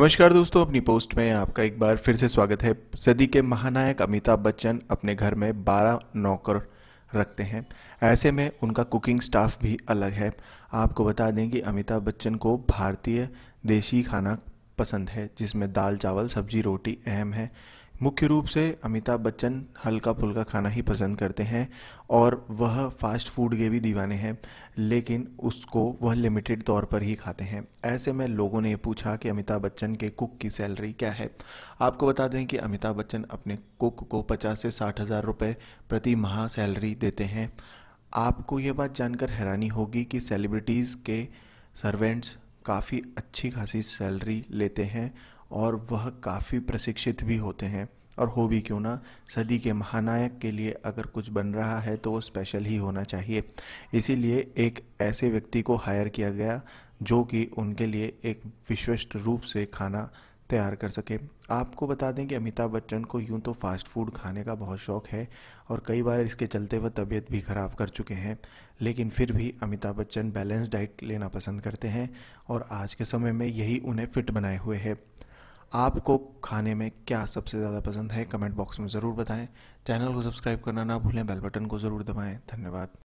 नमस्कार दोस्तों अपनी पोस्ट में आपका एक बार फिर से स्वागत है सदी के महानायक अमिताभ बच्चन अपने घर में 12 नौकर रखते हैं ऐसे में उनका कुकिंग स्टाफ भी अलग है आपको बता दें कि अमिताभ बच्चन को भारतीय देशी खाना पसंद है जिसमें दाल चावल सब्जी रोटी अहम है मुख्य रूप से अमिताभ बच्चन हल्का फुल्का खाना ही पसंद करते हैं और वह फास्ट फूड के भी दीवाने हैं लेकिन उसको वह लिमिटेड तौर पर ही खाते हैं ऐसे में लोगों ने पूछा कि अमिताभ बच्चन के कुक की सैलरी क्या है आपको बता दें कि अमिताभ बच्चन अपने कुक को पचास से साठ हज़ार रुपये प्रति माह सैलरी देते हैं आपको ये बात जानकर हैरानी होगी कि सेलिब्रिटीज़ के सर्वेंट्स काफ़ी अच्छी खासी सैलरी लेते हैं और वह काफ़ी प्रशिक्षित भी होते हैं और हो भी क्यों ना सदी के महानायक के लिए अगर कुछ बन रहा है तो वो स्पेशल ही होना चाहिए इसीलिए एक ऐसे व्यक्ति को हायर किया गया जो कि उनके लिए एक विश्वस्त रूप से खाना तैयार कर सके आपको बता दें कि अमिताभ बच्चन को यूं तो फास्ट फूड खाने का बहुत शौक है और कई बार इसके चलते वह तबीयत भी ख़राब कर चुके हैं लेकिन फिर भी अमिताभ बच्चन बैलेंस डाइट लेना पसंद करते हैं और आज के समय में यही उन्हें फिट बनाए हुए है आपको खाने में क्या सबसे ज़्यादा पसंद है कमेंट बॉक्स में ज़रूर बताएं चैनल को सब्सक्राइब करना ना भूलें बेल बटन को ज़रूर दबाएं धन्यवाद